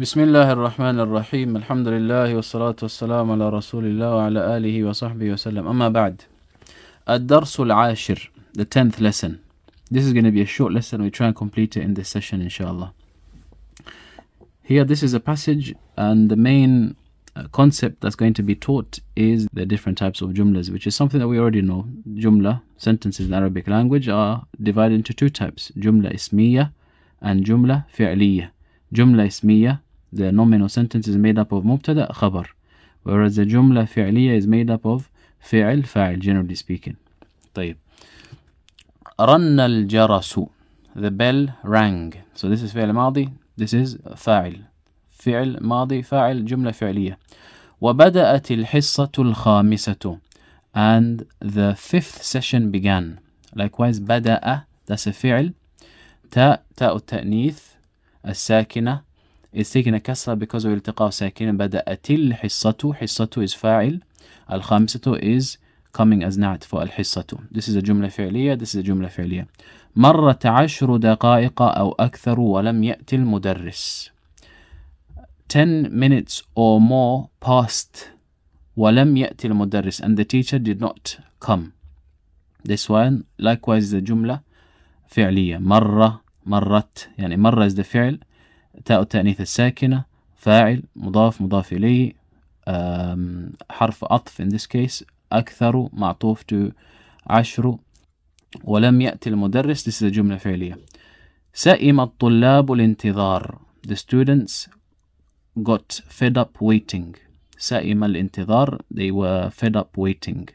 بسم الله الرحمن الرحيم الحمد لله والصلاة والسلام على رسول الله وعلى آله وصحبه وسلم أما بعد الدرس العاشر the 10th lesson this is going to be a short lesson we try and complete it in this session inshallah here this is a passage and the main uh, concept that's going to be taught is the different types of jumlas which is something that we already know jumla sentences in Arabic language are divided into two types jumla ismiya and jumla fi'liya جملة اسمية The nominal sentence is made up of مبتدأ خبر whereas the جملة فعلية is made up of فعل فاعل generally speaking طيب رن الجرس the bell rang so this is فعل ماضي this is فاعل فعل ماضي فاعل جملة فعلية وبدأت الحصة الخامسة and the fifth session began likewise بدأ that's a فعل تاء تاء التأنيث الساكنة السكنة كسرة because of التقاء ساكنة بدأ تل حصته حصته is فاعل الخامسة is coming as not فالحصة this is a جملة فعلية this is a جملة فعلية مرة عشر دقائق أو أكثر ولم يأتي المدرس 10 minutes or more passed ولم يأتي المدرس and the teacher did not come this one likewise the جملة فعلية مرة مرت يعني مر يزد فعل تاء التأنيث الساكنة فاعل مضاف مضاف إليه حرف عطف in this case أكثر معطوف to عشر ولم يأتي المدرس this is a جملة فعلية سئم الطلاب الانتظار the students got fed up waiting سئم الانتظار they were fed up waiting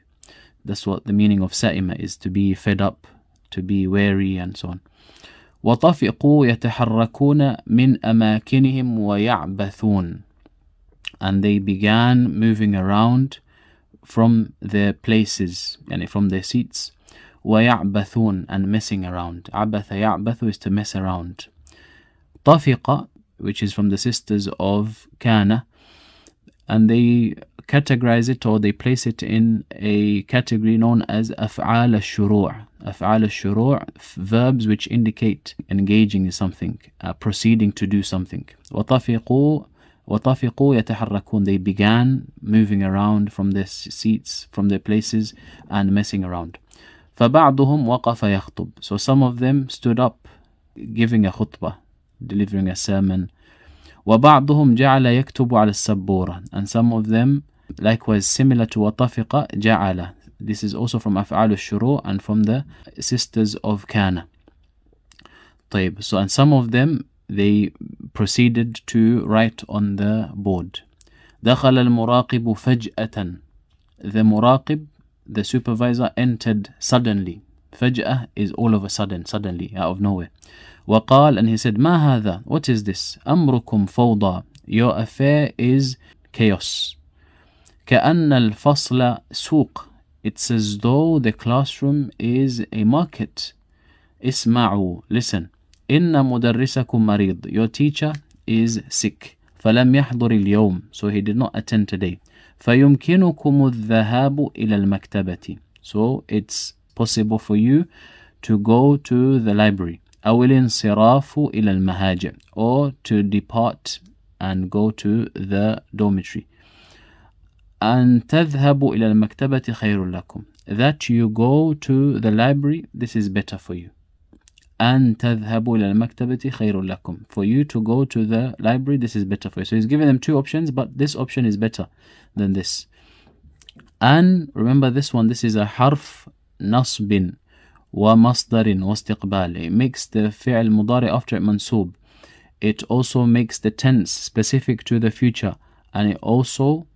that's what the meaning of سئم is to be fed up to be weary and so on وطفقوا يتحركون من أماكنهم ويعبثون and they began moving around from their places يعني from their seats ويعبثون and messing around عبث يعبث is to mess around طفق which is from the sisters of كان and they categorize it or they place it in a category known as أفعال الشروع (afāl الشروع verbs which indicate engaging in something uh, proceeding to do something وطفقوا وطفقوا يتحركون they began moving around from their seats from their places and messing around فبعضهم وقف يخطب so some of them stood up giving a khutbah delivering a sermon وبعضهم جعل يكتب على السبورة and some of them Likewise, similar to watafiqa, ja'ala. This is also from af'al al-shuru and from the sisters of Kana. طيب. So, and some of them, they proceeded to write on the board. دخل المراقب فجأة. The muraqib, the supervisor, entered suddenly. فجأة is all of a sudden, suddenly, out of nowhere. وقال, and he said, ما هذا? What is this? أمركم فوضى. Your affair is chaos. كأن الفصل سوق It's as though the classroom is a market اسمعوا listen إن مدرسكم مريض Your teacher is sick فلم يحضر اليوم So he did not attend today فيمكنكم الذهاب إلى المكتبة So it's possible for you to go to the library أو الانصراف إلى المهاجر or to depart and go to the dormitory أن تذهبوا إلى المكتبة خير لكم that you go to the library this is better for you أن تذهبوا إلى المكتبة خير لكم for you to go to the library this is better for you so he's giving them two options but this option is better than this أن remember this one this is a حرف نصب ومصدر واستقبال it makes the فعل مضارع after it منصوب it also makes the tense specific to the future and it also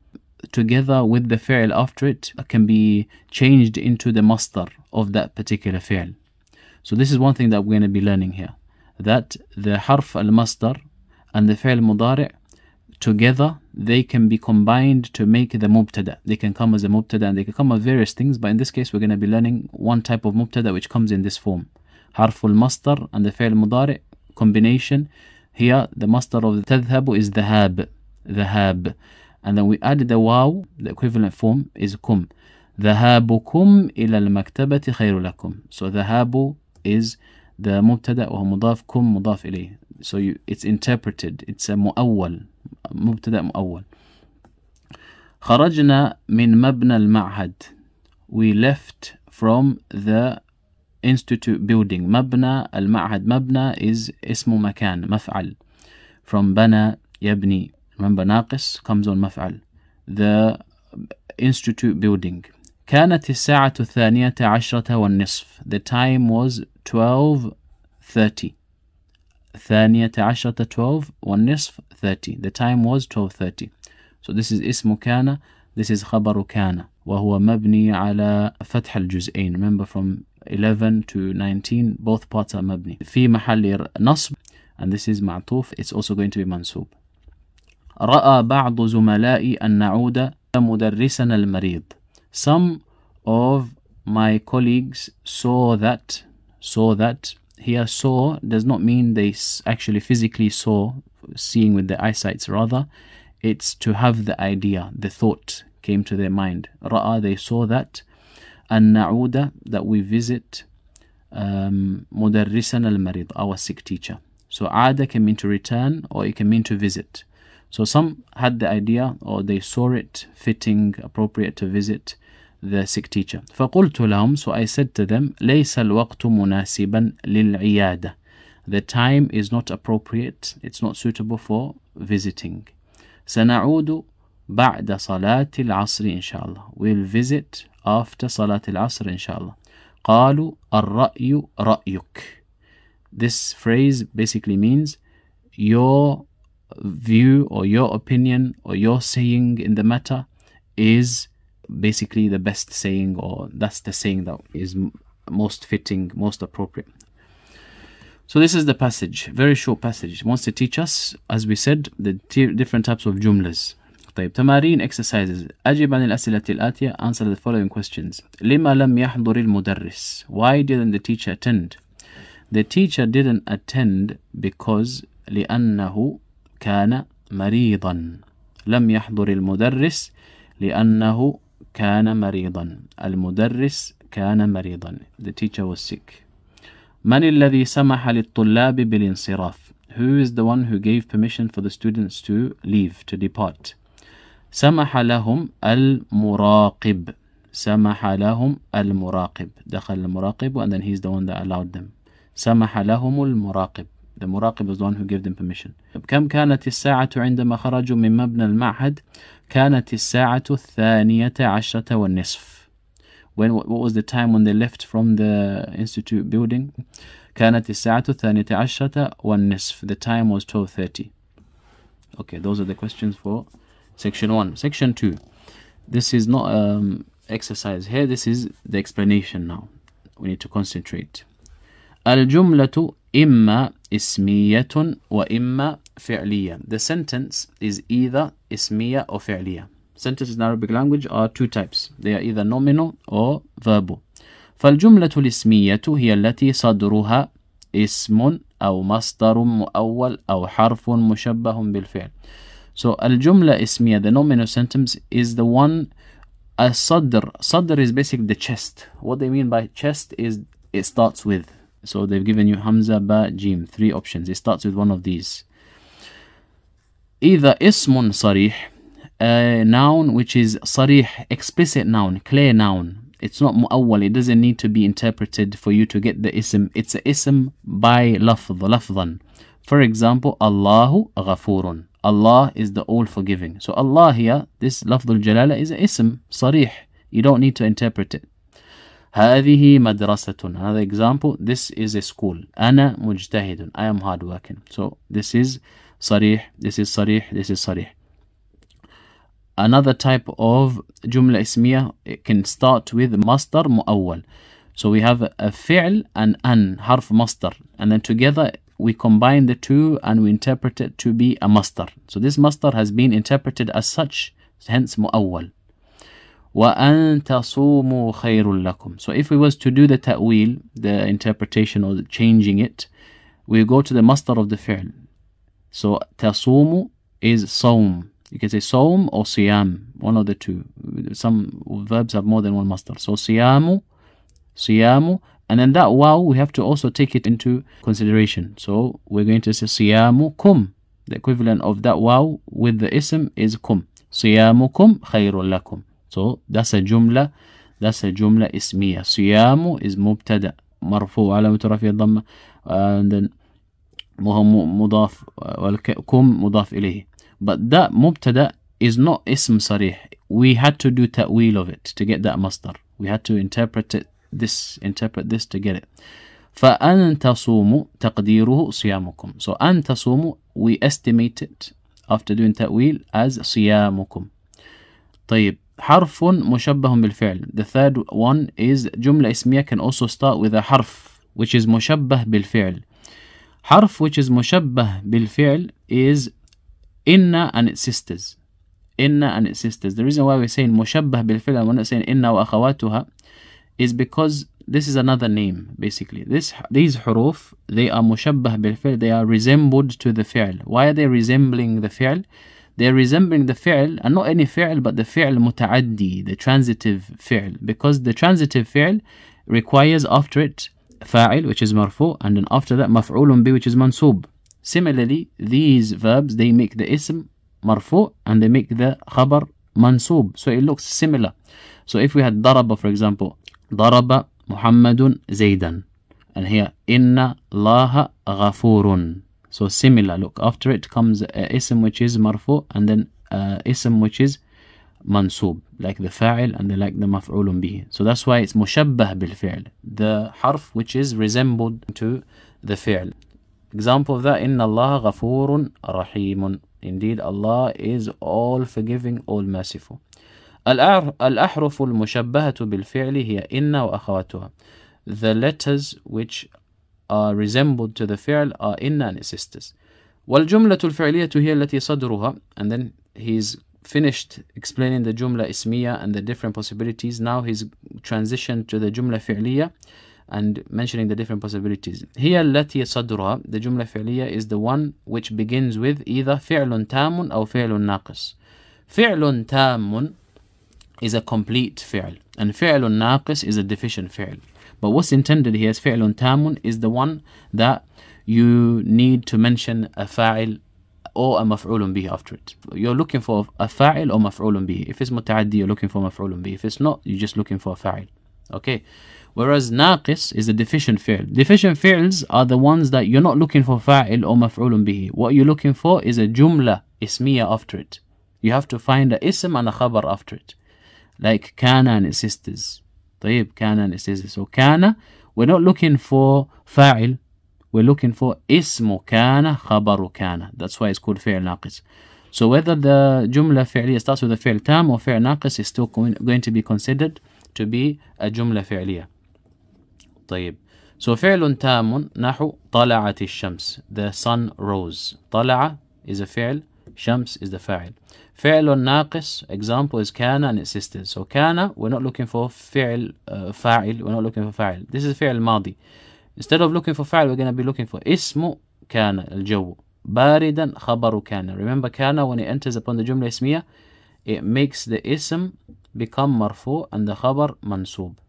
together with the fi'l after it can be changed into the master of that particular fi'l. So this is one thing that we're going to be learning here. That the harf al-masdar and the fi'l mudari' together they can be combined to make the mubtada. They can come as a mubtada and they can come as various things but in this case we're going to be learning one type of mubtada which comes in this form. Harf al and the fi'l mudari' combination. Here the master of the tadhhabu is the hab. The hab and then we add the wow the equivalent form is kum ذهابكم إلى المكتبة خير لكم so ذهاب is the مبتدأ وهو مضاف كم مضاف إليه so you, it's interpreted it's a مؤول مبتدأ مؤول خرجنا من مبنى المعهد we left from the institute building مبنى المعهد مبنى is اسم مكان مفعل from بنى يبني Remember, ناقص comes on مفعل. The institute building. كانت الساعة الثانية عشرة والنصف. The time was 12.30. ثانية عشرة 12 والنصف 30. The time was 12.30. So this is اسم كان. This is خبر كان. وهو مبني على فتح الجزئين. Remember from 11 to 19 both parts are مبني. في محل نصب and this is معطوف. It's also going to be منصوب. رأى بعض زملائي مدرسنا المريض. Some of my colleagues saw that, saw that. Here, saw does not mean they actually physically saw, seeing with their eyesights, rather, it's to have the idea, the thought came to their mind. Ra'a, they saw that. And na'uda, that we visit um, al marid, our sick teacher. So ada can mean to return or it can mean to visit. So some had the idea or they saw it fitting, appropriate to visit the sick teacher. فقلت لهم, so I said to them, ليس الوقت مناسبا للعيادة. The time is not appropriate, it's not suitable for visiting. سنعود بعد صلاة العصر إن شاء الله. We'll visit after صلاة العصر إن شاء الله. قالوا الرأي رأيك. This phrase basically means your view or your opinion or your saying in the matter is basically the best saying or that's the saying that is most fitting most appropriate so this is the passage very short passage it wants to teach us as we said the different types of jumlas طيب تمارين exercises أجب عن الأسئلة الآتية answer the following questions لما لم يحضر المدرس why didn't the teacher attend the teacher didn't attend because لأنه كان مريضا لم يحضر المدرس لأنه كان مريضا المدرس كان مريضا the teacher was sick من الذي سمح للطلاب بالانصراف who is the one who gave permission for the students to leave to depart سمح لهم المراقب سمح لهم المراقب دخل المراقب and then he's the one that allowed them سمح لهم المراقب The muraqib was the one who gave them permission. كم كانت الساعة عندما خرجوا من مبنى المعهد؟ كانت الساعة الثانية عشرة والنصف. When what was the time when they left from the institute building? كانت الساعة الثانية عشرة والنصف. The time was 12:30. Okay, those are the questions for section 1. Section 2. This is not um, exercise here. This is the explanation now. We need to concentrate. الجملة إما اسمية وإما فعلية. The sentence is either ismiya or فعلية. Sentences in Arabic language are two types. They are either nominal or verbal. فالجملة الاسمية هي التي صدرها اسم أو مصدر مؤول أو حرف مشبه بالفعل. So الجملة اسمية, the nominal sentence is the one الصدر. صدر is basically the chest. What they mean by chest is it starts with. So they've given you Hamza, Ba, Jim, three options. It starts with one of these. Either Ismun Sarih, a noun which is Sarih, explicit noun, clear noun. It's not mu'awwal, it doesn't need to be interpreted for you to get the ism. It's a ism by lafz, lafzan. For example, Allahu ghafurun. Allah is the all forgiving. So Allah here, this lafzul jalala is an ism, sarih. You don't need to interpret it. هذه مدرسة another example this is a school أنا مجتهد I am hardworking so this is صريح this is صريح this is صريح another type of جملة اسمية it can start with مصدر مؤول so we have a فعل and an حرف مصدر and then together we combine the two and we interpret it to be a مصدر so this مصدر has been interpreted as such hence مؤول وَأَن تَصُومُوا خَيْرٌ لَكُمْ So if we was to do the ta'wil, the interpretation or the changing it, we go to the master of the fi'l. So tasumu is صُوم. You can say صُوم or siyam, one of the two. Some verbs have more than one master. So siyamu, siyamu, and then that wow we have to also take it into consideration. So we're going to say siyamu كُم. The equivalent of that wow with the ism is kum. Siyamukum khayrul lakum. So that's a jumla. that's a جملة اسمية صيام is مبتدأ مرفوع علامة رفع dhamma and then مضاف Kum مضاف إليه but that مبتدأ is not ism sarih. we had to do تأويل of it to get that مصدر we had to interpret it this interpret this to get it فأن تصوموا تقديره صيامكم so أن تصوموا we estimate it after doing تأويل as صيامكم طيب حرف مشبه بالفعل the third one is جملة اسمية can also start with a حرف which is مشبه بالفعل حرف which is مشبه بالفعل is إن and its sisters إن and its sisters the reason why we're saying مشبه بالفعل and we're not saying إن وأخواتها is because this is another name basically this these حروف they are مشبه بالفعل they are resembled to the فعل why are they resembling the فعل they're resembling the fi'l and not any fi'l but the fi'l muta'addi the transitive fi'l because the transitive fi'l requires after it fa'il which is marfu and then after that maf'ulun bi which is mansub similarly these verbs they make the ism marfu and they make the khabar mansub so it looks similar so if we had daraba for example daraba muhammadun zaydan and here inna laha ghafurun so similar look after it comes a uh, ism which is marfu and then uh, ism which is mansub like the fa'il and the, like the maf'ulun bihi so that's why it's mushabbah bil fi'l the harf which is resembled to the fi'l example of that inna allah ghafurun rahimun indeed allah is all forgiving all merciful الأحرف المشبهة بالفعل هي إن وأخواتها the letters which uh, resembled to the fi'l are uh, inna and its sisters. والجملة الفعلية هي التي صدرها and then he's finished explaining the jumla ismiya and the different possibilities. Now he's transitioned to the jumla fi'liya and mentioning the different possibilities. هي التي صدرها the jumla fi'liya is the one which begins with either فعل تام or فعل ناقص. فعل تام is a complete fi'l and فعل ناقص is a deficient fi'l. But what's intended here is فعلٌ tamun is the one that you need to mention a fa'il or a maf'ulun bihi after it. You're looking for a fa'il or مفعولٌ به. If it's متعدي, you're looking for مفعولٌ به. If it's not, you're just looking for a fa'il. Okay. Whereas ناقص is a deficient فعل. Deficient فعلs are the ones that you're not looking for fa'il or مفعولٌ به. What you're looking for is a jumla اسمية after it. You have to find a ism and a khabar after it. Like كَانَ and his sisters. طيب كان says so كان we're not looking for فاعل we're looking for اسم كان خبر كان that's why it's called فعل ناقص so whether the جملة فعلية starts with a فعل تام or فعل ناقص is still going to be considered to be a جملة فعلية طيب So فعل تام نحو طلعت الشمس The sun rose طلع is a فعل شمس is the فاعل فعل ناقص example is كان and its so كان we're not looking for فعل uh, فاعل we're not looking for فاعل this is فعل ماضي instead of looking for فاعل we're gonna be looking for اسم كان الجو باردا خبر كان remember كان when it enters upon the جملة اسمية it makes the اسم become مرفوع and the خبر منصوب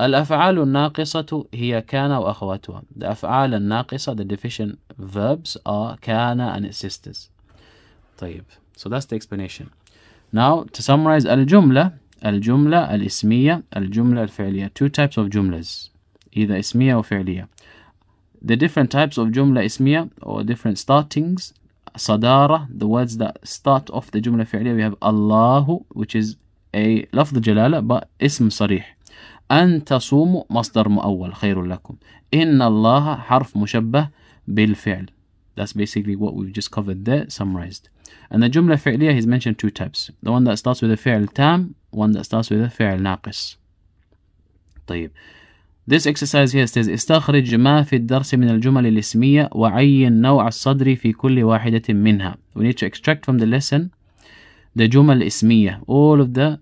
الأفعال الناقصة هي كان وأخواتها the أفعال الناقصة the deficient verbs are كان and its sisters طيب So that's the explanation. Now to summarize al-jumla, al-jumla al-ismiya, al-jumla al-fi'liya. Two types of jumlas, either ismiya or fi'liya. The different types of jumla ismiya or different startings. Sadara, the words that start off the jumla fi'liya, we have Allahu, which is a lafz jalala but ism sarih. أن تصوموا مصدر مؤول خير لكم إن الله حرف مشبه بالفعل That's basically what we've just covered there, summarized. And the جملة فعلية he's mentioned two types. The one that starts with a فعل تام, one that starts with a فعل ناقص. طيب. This exercise here says استخرج ما في الدرس من الجمل الاسمية وعين نوع الصدري في كل واحدة منها. We need to extract from the lesson the جمل الاسمية. All of the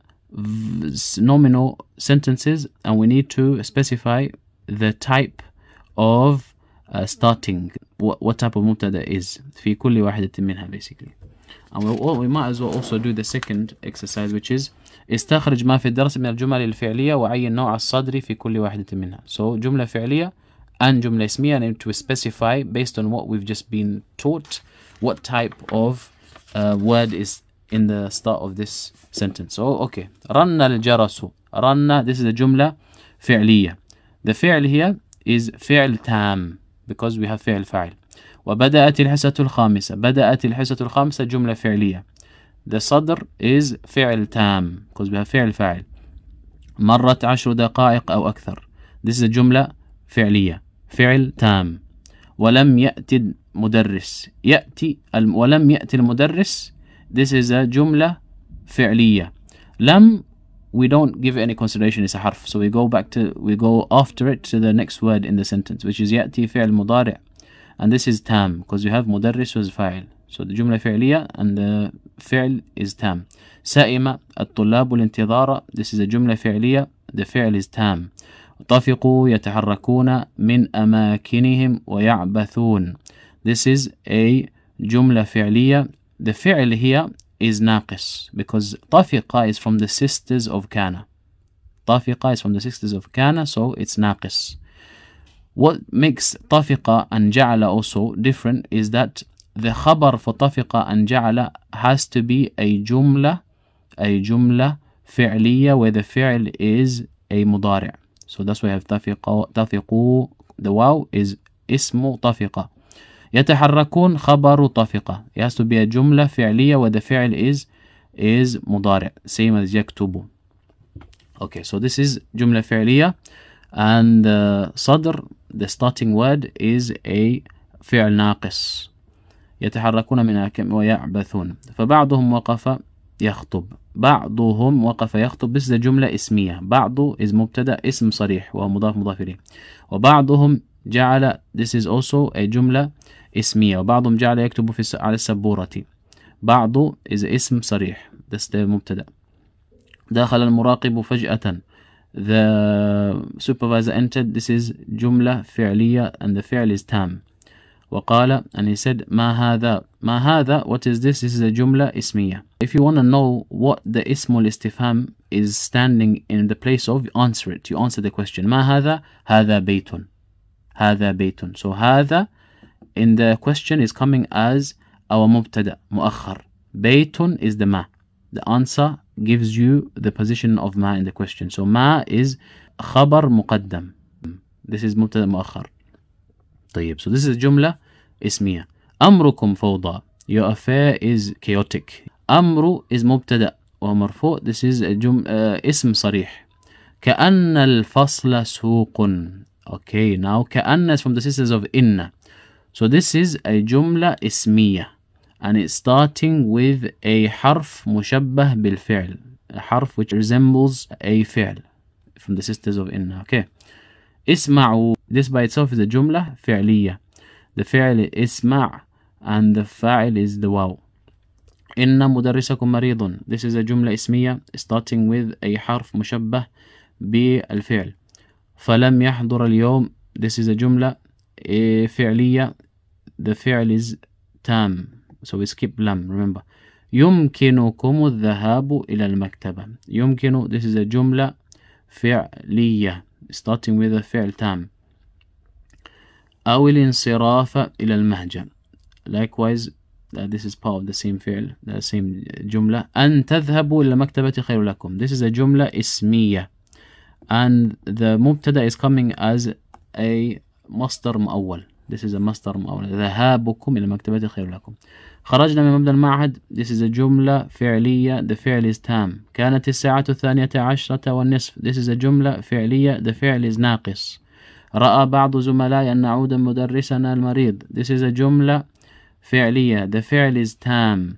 nominal sentences and we need to specify the type of uh, starting what, what type of مبتدا is في كل واحدة منها basically And we, well, we might as well also do the second exercise which is استخرج ما في الدرس من الجمل الفعلية وعين نوع الصدر في كل واحدة منها. So جملة فعلية and جملة اسمية and to specify based on what we've just been taught what type of uh, word is in the start of this sentence. So okay. رن الجرس. رن this is a جملة فعلية. The فعل here is فعل تام because we have فعل فاعل. وبدأت الحصة الخامسة بدأت الحصة الخامسة جملة فعلية The صدر is فعل تام قلت بها فعل فاعل مرت عشر دقائق أو أكثر This is a جملة فعلية فعل تام ولم يأتي المدرس يأتي الم... ولم يأتي المدرس This is a جملة فعلية لم we don't give any consideration it's a harf so we go back to we go after it to the next word in the sentence which is يأتي فعل مضارع and this is tam because you have مدرس was فاعل so the جملة فعلية and the فعل is tam سائمة الطلاب الانتظار this is a جملة فعلية the فعل is tam طفقوا يتحركون من أماكنهم ويعبثون this is a جملة فعلية the فعل here is ناقص because طفقة is from the sisters of كان طفقة is from the sisters of كان so it's ناقص what makes طفق and jala also different is that the khabar for طفق and jala has to be a jumla, a jumla فعلية where the فعل is a مضارع. So that's why I have طفق, طفقوا, the wow is اسم طفقة. يتحركون خبر طفقة. It has to be a جملة فعلية where the فعل is is مضارع. Same as يكتبون. Okay, so this is جملة فعلية. and the uh, صدر the starting word is a فعل ناقص يتحركون من ويعبثون فبعضهم وقف يخطب بعضهم وقف يخطب this is a جملة اسمية بعض is مبتدأ اسم صريح ومضاف مضاف إليه وبعضهم جعل this is also a جملة اسمية وبعضهم جعل يكتب في على السبورة بعض is اسم صريح this is the مبتدأ دخل المراقب فجأة the supervisor entered this is جملة فعلية and the فعل is tam وقال and he said ما هذا ما هذا what is this this is a جملة اسمية if you want to know what the اسم الاستفهام is standing in the place of answer it you answer the question ما هذا هذا بيت هذا بيت so هذا in the question is coming as our مبتدأ مؤخر بيت is the ما the answer gives you the position of ma in the question. So ma is خبر مقدم. This is مبتدا مؤخر. طيب so this is جملة اسمية. أمركم فوضى. Your affair is chaotic. أمر is مبتدأ ومرفوع this is جم... uh, اسم صريح كأن الفصل سوق okay now كأن is from the sisters of إن so this is a جملة اسمية and it's starting with a حرف مشبه بالفعل a حرف which resembles a فعل from the sisters of Inna okay اسمعوا this by itself is a جملة فعلية the فعل اسمع and the فاعل is the واو إن مدرسكم مريض this is a جملة اسمية starting with a حرف مشبه بالفعل فلم يحضر اليوم this is a جملة فعلية the فعل is تام so we skip لم remember يمكنكم الذهاب إلى المكتبة يمكن this is a جملة فعلية starting with a فعل تام أو الانصراف إلى المهجر likewise uh, this is part of the same فعل the same جملة أن تذهبوا إلى المكتبة خير لكم this is a جملة اسمية and the مبتدأ is coming as a مصدر مؤول this is a مصدر مؤول ذهابكم إلى المكتبة خير لكم خرجنا من مبنى المعهد This is a جملة فعلية The فعل is tam كانت الساعة الثانية عشرة والنصف This is a جملة فعلية The فعل is ناقص رأى بعض زملائي أن نعود مدرسنا المريض This is a جملة فعلية The فعل is tam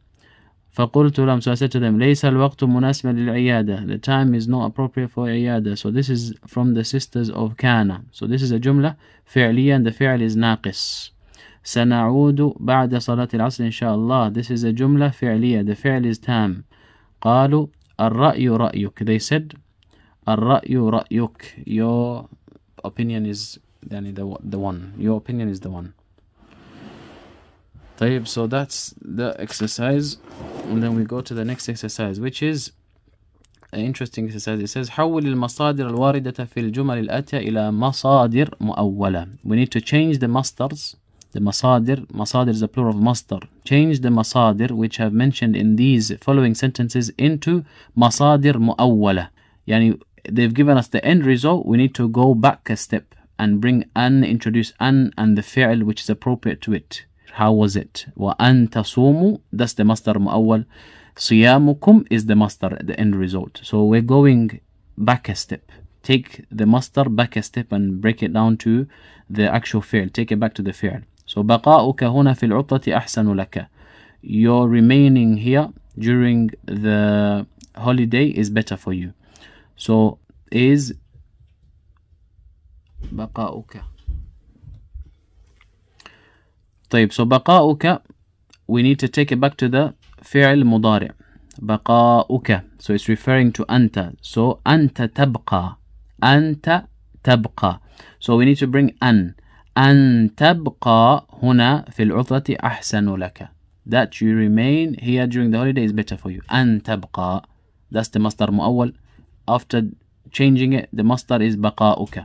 فقلت لهم so I said to them ليس الوقت مناسبا للعيادة The time is not appropriate for عيادة So this is from the sisters of كان So this is a جملة فعلية and the فعل is ناقص سنعود بعد صلاة العصر إن شاء الله This is a جملة فعلية The فعل is tam قالوا الرأي رأيك They said الرأي رأيك Your opinion is يعني the, the one Your opinion is the one طيب so that's the exercise and then we go to the next exercise which is an interesting exercise it says حول المصادر الواردة في الجمل الآتية إلى مصادر مؤولة we need to change the masters the masadir masadir is the plural of masdar change the masadir which have mentioned in these following sentences into masadir muawwala yani they've given us the end result we need to go back a step and bring an introduce an and the fi'l which is appropriate to it how was it wa an tasumu that's the masdar muawwal siyamukum is the masdar the end result so we're going back a step take the master back a step and break it down to the actual fi'l take it back to the fi'l So بقاؤك هنا في العطلة أحسن لك. Your remaining here during the holiday is better for you. So is بقاؤك. طيب so بقاؤك we need to take it back to the فعل مضارع. بقاؤك. So it's referring to أنت. So أنت تبقى. أنت تبقى. So we need to bring أن. أن تبقى هنا في العطلة أحسن لك. That you remain here during the holiday is better for you. أن تبقى. That's the مصدر مؤول. After changing it, the مصدر is بقاؤك.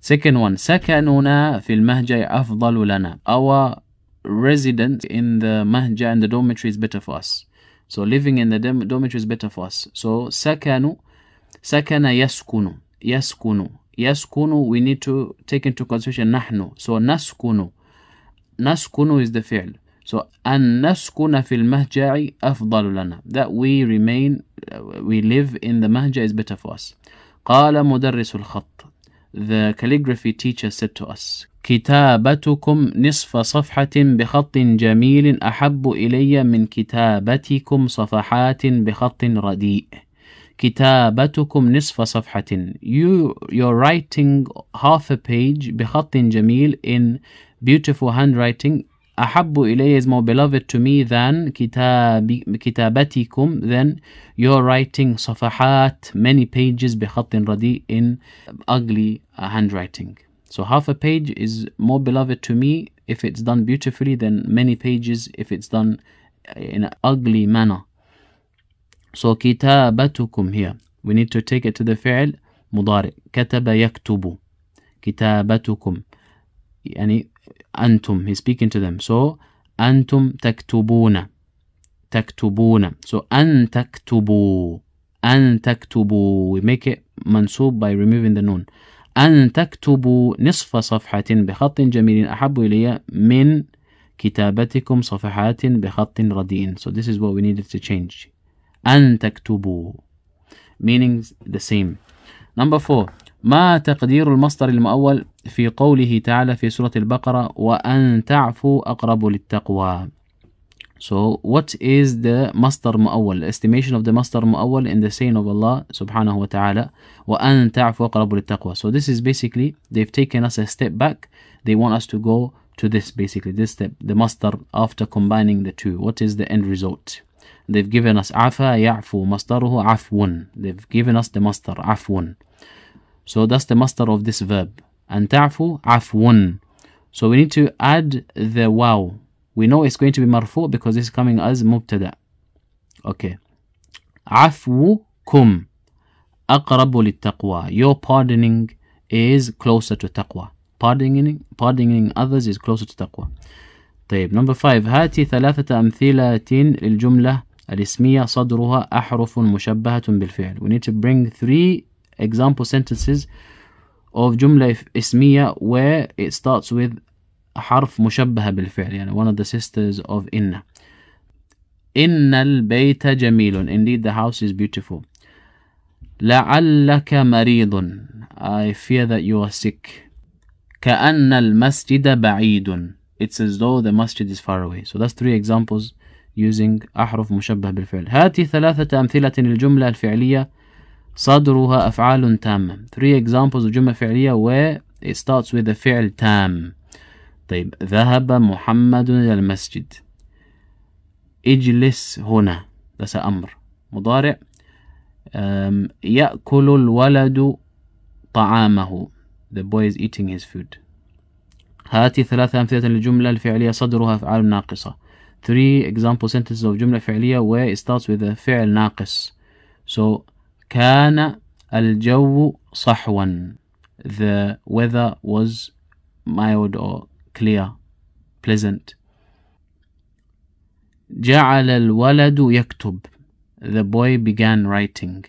Second one. سكننا في المهجع أفضل لنا. Our residence in the mahja and the dormitory is better for us. So living in the dormitory is better for us. So سكن سكن يسكن يسكن yaskunu we need to take into consideration نحن so نسكن نسكن is the فعل so أن نسكن في المهجع أفضل لنا that we remain we live in the مهجع is better for us قال مدرس الخط the calligraphy teacher said to us كتابتكم نصف صفحة بخط جميل أحب إلي من كتابتكم صفحات بخط رديء كتابتكم نصف صفحة you you're writing half a page بخط جميل in beautiful handwriting أحب إلي is more beloved to me than كتاب كتابتكم than you're writing صفحات many pages بخط رديء in ugly handwriting so half a page is more beloved to me if it's done beautifully than many pages if it's done in an ugly manner So kitabatukum here. We need to take it to the فعل مضارع. كتب يكتب. كتابتكم. يعني أنتم. He's speaking to them. So أنتم تكتبون. تكتبون. So أن تكتبوا. أن تكتبوا. We make it منصوب by removing the noon. أن تكتبوا نصف صفحة بخط جميل أحب إلي من كتابتكم صفحات بخط رديء. So this is what we needed to change. أن تكتبوا meaning the same number four ما تقدير المصدر المؤول في قوله تعالى في سورة البقرة وأن تعفوا أقرب للتقوى So what is the masdar mu'awwal? Estimation of the masdar mu'awwal in the saying of Allah subhanahu wa ta'ala وَأَن تَعْفُوا أَقْرَبُ لِلتَّقْوَى So this is basically, they've taken us a step back. They want us to go to this basically, this step, the masdar after combining the two. What is the end result? They've given us afa ya'fu masdaruhu afun. They've given us the master afun. So that's the master of this verb. And ta'fu afun. So we need to add the wow. We know it's going to be marfu because it's coming as mubtada. Okay. Afwu kum. Aqrabu taqwa. Your pardoning is closer to taqwa. Pardoning, pardoning others is closer to taqwa. طيب number 5 هاتي ثلاثة أمثلة للجملة الاسمية صدرها أحرف مشبهة بالفعل we need to bring three example sentences of جملة اسمية where it starts with حرف مشبهة بالفعل يعني one of the sisters of إن إن البيت جميل indeed the house is beautiful لعلك مريض I fear that you are sick كأن المسجد بعيد It's as though the masjid is far away So that's three examples using أحرف مشبه بالفعل هاتي ثلاثة أمثلة للجملة الفعلية صدرها أفعال تامة three examples جملة فعلية و it starts with the فعل تام طيب ذهب محمد إلى المسجد اجلس هنا بس أمر مضارع يأكل الولد طعامه the boy is eating his food هاتي ثلاثة أمثلة للجملة الفعلية صدرها أفعال ناقصة three example sentences of جملة فعلية where it starts with a فعل ناقص so كان الجو sahwan. the weather was mild or clear pleasant جعل الولد يكتب the boy began writing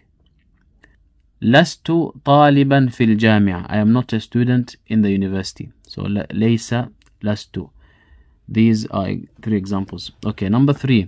لست طالبا في الجامعة I am not a student in the university so ليس لست these are three examples. Okay, number three.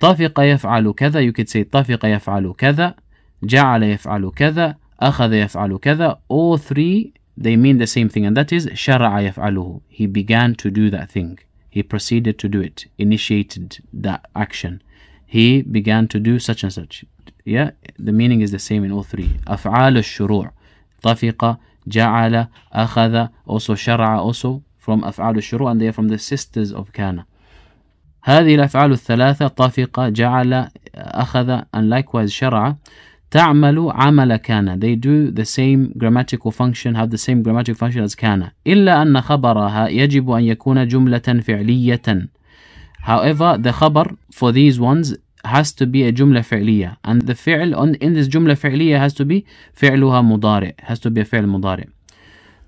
طفق يفعل كذا. You could say طفق يفعل كذا. جعل يفعل كذا. أخذ يفعل كذا. All three, they mean the same thing. And that is شرع يفعله. He began to do that thing. He proceeded to do it. Initiated that action. He began to do such and such. Yeah, the meaning is the same in all three. أفعال الشروع. طفق جعل أخذ also شرع also from أفعال الشروع and they are from the sisters of كان هذه الأفعال الثلاثة طفق جعل أخذ and likewise شرع تعمل عمل كان they do the same grammatical function have the same grammatical function as كان إلا أن خبرها يجب أن يكون جملة فعلية however the خبر for these ones has to be a جملة فعلية and the فعل on, in this جملة فعلية has to be فعلها مضارع has to be a فعل مضارع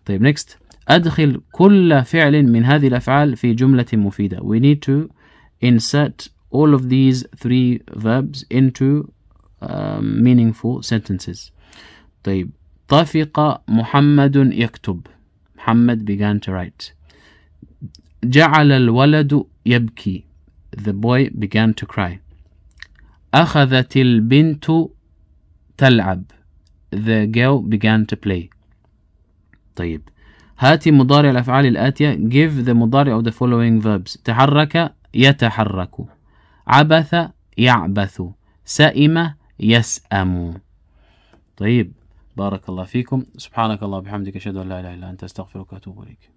طيب next أدخل كل فعل من هذه الأفعال في جملة مفيدة we need to insert all of these three verbs into uh, meaningful sentences طيب طفق محمد يكتب محمد began to write جعل الولد يبكي the boy began to cry أخذت البنت تلعب the girl began to play طيب هاتي مضارع الأفعال الآتية give the مضارع of the following verbs تحرك يتحرك عبث يعبث سئم يسأم طيب بارك الله فيكم سبحانك الله وبحمدك أشهد أن لا إله إلا أنت أستغفرك وأتوب إليك